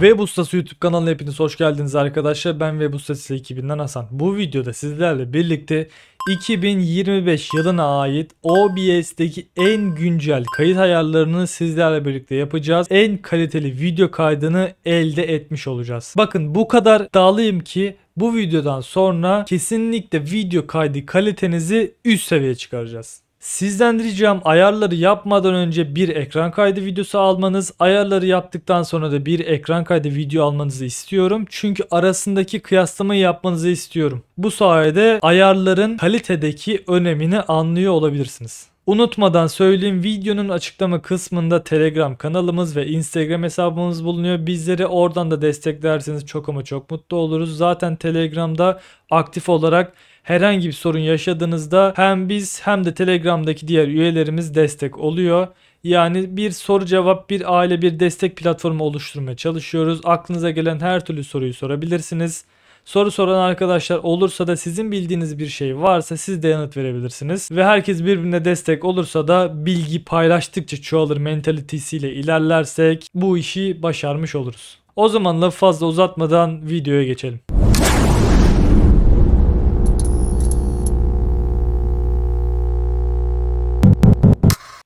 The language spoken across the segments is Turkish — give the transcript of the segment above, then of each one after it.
Web Ustası YouTube kanalına hepiniz hoş geldiniz arkadaşlar. Ben Web Ustası ekibinden Hasan. Bu videoda sizlerle birlikte 2025 yılına ait OBS'deki en güncel kayıt ayarlarını sizlerle birlikte yapacağız. En kaliteli video kaydını elde etmiş olacağız. Bakın bu kadar dağlıyım ki bu videodan sonra kesinlikle video kaydı kalitenizi üst seviyeye çıkaracağız. Sizden ricam ayarları yapmadan önce bir ekran kaydı videosu almanız, ayarları yaptıktan sonra da bir ekran kaydı video almanızı istiyorum. Çünkü arasındaki kıyaslamayı yapmanızı istiyorum. Bu sayede ayarların kalitedeki önemini anlıyor olabilirsiniz. Unutmadan söyleyeyim videonun açıklama kısmında Telegram kanalımız ve Instagram hesabımız bulunuyor. Bizleri oradan da desteklerseniz çok ama çok mutlu oluruz. Zaten Telegram'da aktif olarak Herhangi bir sorun yaşadığınızda hem biz hem de Telegram'daki diğer üyelerimiz destek oluyor. Yani bir soru cevap bir aile bir destek platformu oluşturmaya çalışıyoruz. Aklınıza gelen her türlü soruyu sorabilirsiniz. Soru soran arkadaşlar olursa da sizin bildiğiniz bir şey varsa siz de yanıt verebilirsiniz. Ve herkes birbirine destek olursa da bilgi paylaştıkça çoğalır mentalitesiyle ilerlersek bu işi başarmış oluruz. O zaman lafı fazla uzatmadan videoya geçelim.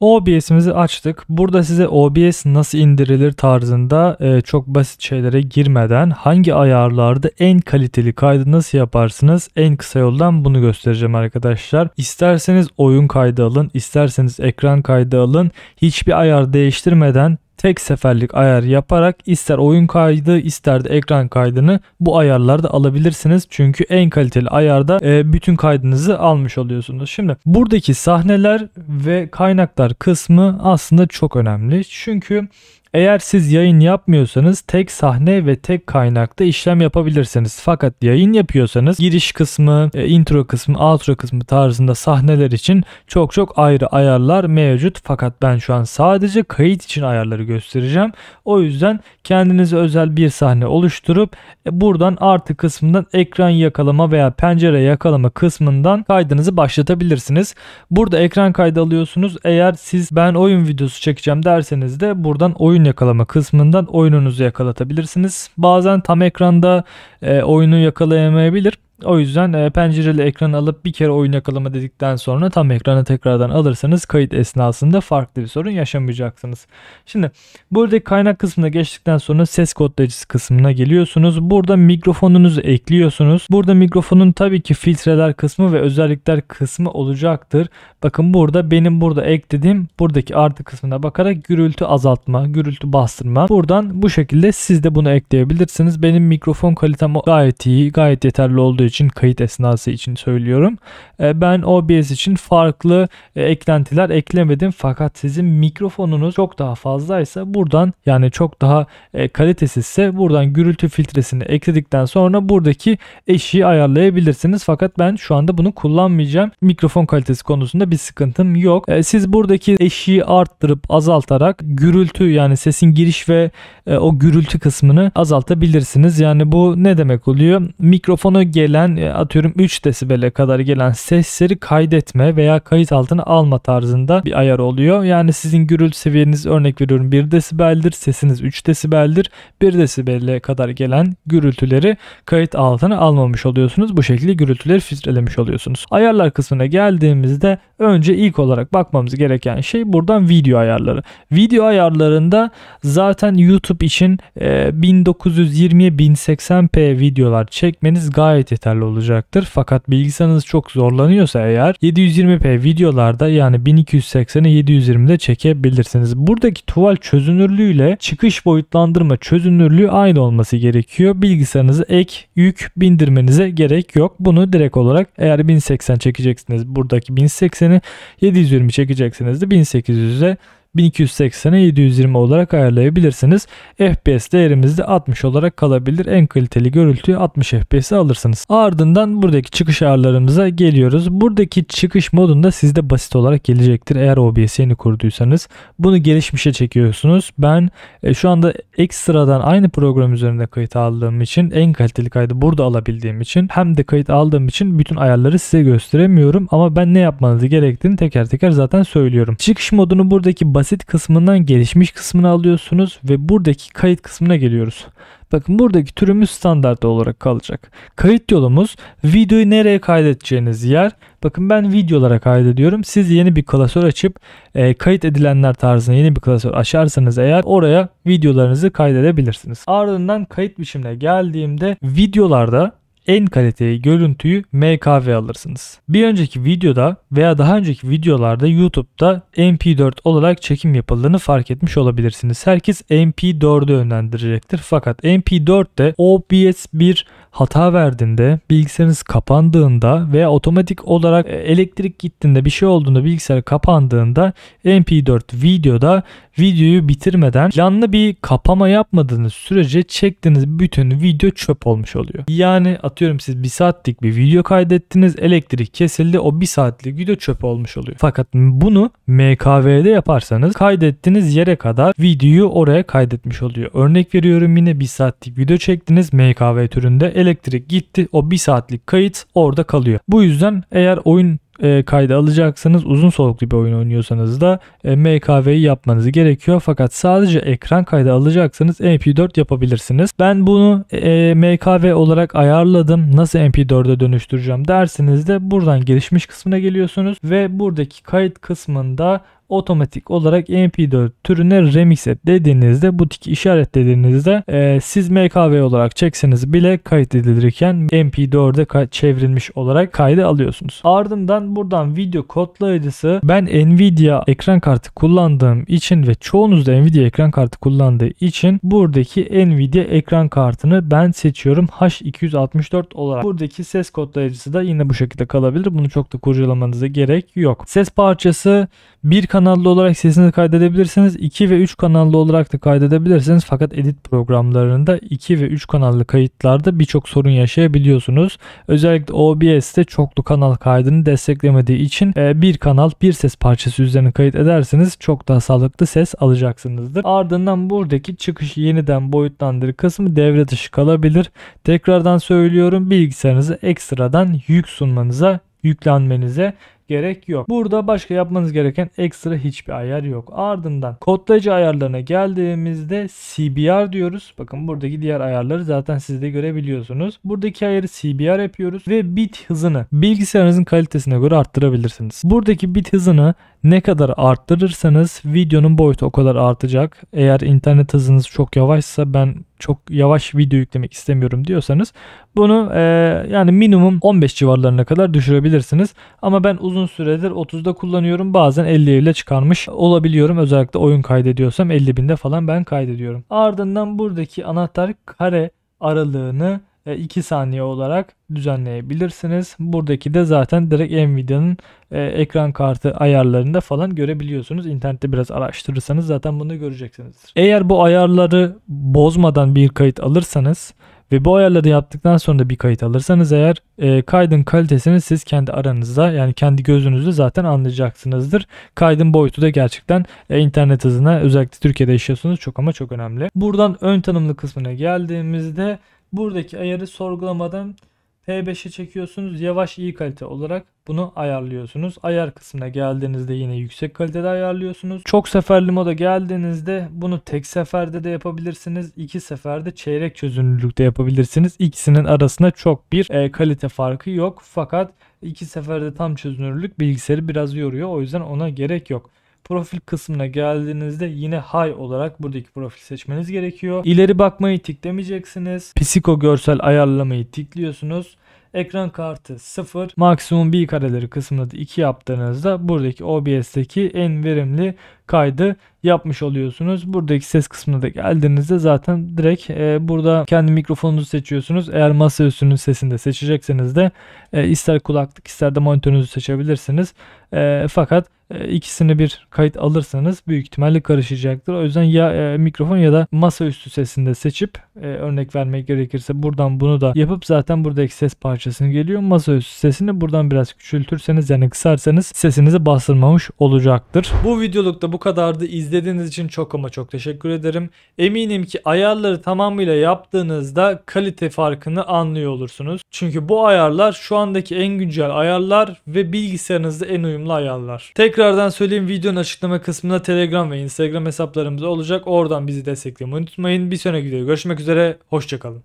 OBS'imizi açtık. Burada size OBS nasıl indirilir tarzında e, çok basit şeylere girmeden hangi ayarlarda en kaliteli kaydı nasıl yaparsınız en kısa yoldan bunu göstereceğim arkadaşlar. İsterseniz oyun kaydı alın, isterseniz ekran kaydı alın. Hiçbir ayar değiştirmeden tek seferlik ayar yaparak ister oyun kaydı ister de ekran kaydını bu ayarlarda alabilirsiniz. Çünkü en kaliteli ayarda e, bütün kaydınızı almış oluyorsunuz. Şimdi buradaki sahneler ve kaynaklar kısmı aslında çok önemli. Çünkü eğer siz yayın yapmıyorsanız tek sahne ve tek kaynakta işlem yapabilirsiniz. Fakat yayın yapıyorsanız giriş kısmı, e, intro kısmı, outro kısmı tarzında sahneler için çok çok ayrı ayarlar mevcut. Fakat ben şu an sadece kayıt için ayarları göstereceğim. O yüzden kendinize özel bir sahne oluşturup e, buradan artı kısmından ekran yakalama veya pencere yakalama kısmından kaydınızı başlatabilirsiniz. Burada ekran kaydı alıyorsunuz. Eğer siz ben oyun videosu çekeceğim derseniz de buradan oyun oyun yakalama kısmından oyununuzu yakalatabilirsiniz. Bazen tam ekranda e, oyunu yakalayamayabilir. O yüzden e, pencereli ekranı alıp bir kere oyun yakalama dedikten sonra tam ekranı tekrardan alırsanız kayıt esnasında farklı bir sorun yaşamayacaksınız. Şimdi buradaki kaynak kısmına geçtikten sonra ses kodlayıcısı kısmına geliyorsunuz. Burada mikrofonunuzu ekliyorsunuz. Burada mikrofonun tabii ki filtreler kısmı ve özellikler kısmı olacaktır. Bakın burada benim burada eklediğim buradaki artı kısmına bakarak gürültü azaltma, gürültü bastırma. Buradan bu şekilde siz de bunu ekleyebilirsiniz. Benim mikrofon kalitem gayet iyi, gayet yeterli olduğu için kayıt esnası için söylüyorum. E, ben OBS için farklı e, eklentiler eklemedim fakat sizin mikrofonunuz çok daha fazlaysa buradan yani çok daha e, kalitesizse buradan gürültü filtresini ekledikten sonra buradaki eşiği ayarlayabilirsiniz. Fakat ben şu anda bunu kullanmayacağım. Mikrofon kalitesi konusunda bir sıkıntım yok. Siz buradaki eşiği arttırıp azaltarak gürültü yani sesin giriş ve o gürültü kısmını azaltabilirsiniz. Yani bu ne demek oluyor? Mikrofona gelen desibinden e, atıyorum 3 desibele kadar gelen sesleri kaydetme veya kayıt altına alma tarzında bir ayar oluyor. Yani sizin gürültü seviyeniz örnek veriyorum 1 desibeldir, sesiniz 3 desibeldir. 1 desibelle kadar gelen gürültüleri kayıt altına almamış oluyorsunuz. Bu şekilde gürültüleri filtrelemiş oluyorsunuz. Ayarlar kısmına geldiğimizde önce ilk olarak bakmamız gereken şey buradan video ayarları. Video ayarlarında zaten YouTube için 1920'ye e, 1080p videolar çekmeniz gayet yeterli yeterli olacaktır. Fakat bilgisayarınız çok zorlanıyorsa eğer 720p videolarda yani 1280'e 720'de çekebilirsiniz. Buradaki tuval çözünürlüğüyle çıkış boyutlandırma çözünürlüğü aynı olması gerekiyor. Bilgisayarınızı ek yük bindirmenize gerek yok. Bunu direkt olarak eğer 1080 çekeceksiniz buradaki 1080'i 720 çekeceksiniz de 1800'e 1280'e 720 olarak ayarlayabilirsiniz. FPS değerimiz de 60 olarak kalabilir. En kaliteli görüntüyü 60 FPS'e alırsınız. Ardından buradaki çıkış ayarlarımıza geliyoruz. Buradaki çıkış modunda sizde basit olarak gelecektir. Eğer OBS yeni kurduysanız bunu gelişmişe çekiyorsunuz. Ben e, şu anda ekstradan aynı program üzerinde kayıt aldığım için en kaliteli kaydı burada alabildiğim için hem de kayıt aldığım için bütün ayarları size gösteremiyorum ama ben ne yapmanız gerektiğini teker teker zaten söylüyorum. Çıkış modunu buradaki basit kısmından gelişmiş kısmını alıyorsunuz ve buradaki kayıt kısmına geliyoruz. Bakın buradaki türümüz standart olarak kalacak. Kayıt yolumuz videoyu nereye kaydedeceğiniz yer. Bakın ben videolara kaydediyorum. Siz yeni bir klasör açıp e, kayıt edilenler tarzına yeni bir klasör açarsanız eğer oraya videolarınızı kaydedebilirsiniz. Ardından kayıt biçimine geldiğimde videolarda en kaliteli görüntüyü MKV alırsınız. Bir önceki videoda veya daha önceki videolarda YouTube'da MP4 olarak çekim yapıldığını fark etmiş olabilirsiniz. Herkes MP4'ü önlendirecektir fakat MP4 de OBS bir hata verdiğinde, bilgisayarınız kapandığında veya otomatik olarak e, elektrik gittiğinde bir şey olduğunda bilgisayar kapandığında MP4 videoda videoyu bitirmeden planlı bir kapama yapmadığınız sürece çektiğiniz bütün video çöp olmuş oluyor. Yani atıyorum siz bir saatlik bir video kaydettiniz, elektrik kesildi, o bir saatlik video çöp olmuş oluyor. Fakat bunu MKV'de yaparsanız kaydettiğiniz yere kadar videoyu oraya kaydetmiş oluyor. Örnek veriyorum yine bir saatlik video çektiniz MKV türünde elektrik gitti. O bir saatlik kayıt orada kalıyor. Bu yüzden eğer oyun e, kayda alacaksanız uzun soluklu bir oyun oynuyorsanız da e, MKV'yi yapmanız gerekiyor. Fakat sadece ekran kaydı alacaksanız MP4 yapabilirsiniz. Ben bunu e, MKV olarak ayarladım. Nasıl MP4'e dönüştüreceğim derseniz de buradan gelişmiş kısmına geliyorsunuz ve buradaki kayıt kısmında otomatik olarak MP4 türüne remix et dediğinizde butik tiki işaretlediğinizde e, siz MKV olarak çekseniz bile kayıt edilirken MP4'e çevrilmiş olarak kaydı alıyorsunuz. Ardından buradan video kodlayıcısı ben Nvidia ekran kartı kullandığım için ve çoğunuz da Nvidia ekran kartı kullandığı için buradaki Nvidia ekran kartını ben seçiyorum H264 olarak. Buradaki ses kodlayıcısı da yine bu şekilde kalabilir. Bunu çok da kurcalamanıza gerek yok. Ses parçası bir kanal kanallı olarak sesini kaydedebilirsiniz. 2 ve 3 kanallı olarak da kaydedebilirsiniz. Fakat edit programlarında 2 ve 3 kanallı kayıtlarda birçok sorun yaşayabiliyorsunuz. Özellikle OBS'te çoklu kanal kaydını desteklemediği için e, bir kanal bir ses parçası üzerine kayıt ederseniz çok daha sağlıklı ses alacaksınızdır. Ardından buradaki çıkış yeniden boyutlandır kısmı devre dışı kalabilir. Tekrardan söylüyorum bilgisayarınızı ekstradan yük sunmanıza yüklenmenize gerek yok. Burada başka yapmanız gereken ekstra hiçbir ayar yok. Ardından kodlayıcı ayarlarına geldiğimizde CBR diyoruz. Bakın buradaki diğer ayarları zaten siz de görebiliyorsunuz. Buradaki ayarı CBR yapıyoruz ve bit hızını bilgisayarınızın kalitesine göre arttırabilirsiniz. Buradaki bit hızını ne kadar arttırırsanız videonun boyutu o kadar artacak. Eğer internet hızınız çok yavaşsa ben çok yavaş video yüklemek istemiyorum diyorsanız bunu e, yani minimum 15 civarlarına kadar düşürebilirsiniz. Ama ben uzun süredir 30'da kullanıyorum. Bazen 50 ile çıkarmış olabiliyorum. Özellikle oyun kaydediyorsam 50 binde falan ben kaydediyorum. Ardından buradaki anahtar kare aralığını 2 e, saniye olarak düzenleyebilirsiniz. Buradaki de zaten direkt Nvidia'nın e, ekran kartı ayarlarında falan görebiliyorsunuz. İnternette biraz araştırırsanız zaten bunu göreceksinizdir. Eğer bu ayarları bozmadan bir kayıt alırsanız ve bu ayarları yaptıktan sonra da bir kayıt alırsanız eğer e, kaydın kalitesini siz kendi aranızda yani kendi gözünüzle zaten anlayacaksınızdır. Kaydın boyutu da gerçekten e, internet hızına özellikle Türkiye'de yaşıyorsunuz çok ama çok önemli. Buradan ön tanımlı kısmına geldiğimizde Buradaki ayarı sorgulamadan P5'e çekiyorsunuz. Yavaş iyi kalite olarak bunu ayarlıyorsunuz. Ayar kısmına geldiğinizde yine yüksek kalitede ayarlıyorsunuz. Çok seferli moda geldiğinizde bunu tek seferde de yapabilirsiniz. iki seferde çeyrek çözünürlükte yapabilirsiniz. İkisinin arasında çok bir e, kalite farkı yok. Fakat iki seferde tam çözünürlük bilgisayarı biraz yoruyor. O yüzden ona gerek yok. Profil kısmına geldiğinizde yine high olarak buradaki profil seçmeniz gerekiyor. İleri bakmayı tiklemeyeceksiniz. Psiko görsel ayarlamayı tikliyorsunuz. Ekran kartı 0, maksimum bir kareleri kısmında da 2 yaptığınızda buradaki OBS'teki en verimli kaydı yapmış oluyorsunuz. Buradaki ses kısmına da geldiğinizde zaten direkt e, burada kendi mikrofonunuzu seçiyorsunuz. Eğer masaüstünün sesini de seçecekseniz de e, ister kulaklık ister de monitörünüzü seçebilirsiniz. E, fakat ee, ikisini bir kayıt alırsanız büyük ihtimalle karışacaktır. O yüzden ya e, mikrofon ya da masaüstü sesinde seçip e, örnek vermek gerekirse buradan bunu da yapıp zaten buradaki ses parçasını geliyor. Masaüstü sesini buradan biraz küçültürseniz yani kısarsanız sesinizi bastırmamış olacaktır. Bu videolukta bu kadardı. İzlediğiniz için çok ama çok teşekkür ederim. Eminim ki ayarları tamamıyla yaptığınızda kalite farkını anlıyor olursunuz. Çünkü bu ayarlar şu andaki en güncel ayarlar ve bilgisayarınızda en uyumlu ayarlar. Tekrar Tekrardan söyleyeyim videonun açıklama kısmında Telegram ve Instagram hesaplarımız olacak. Oradan bizi desteklemeyi unutmayın. Bir sonraki videoda görüşmek üzere. Hoşçakalın.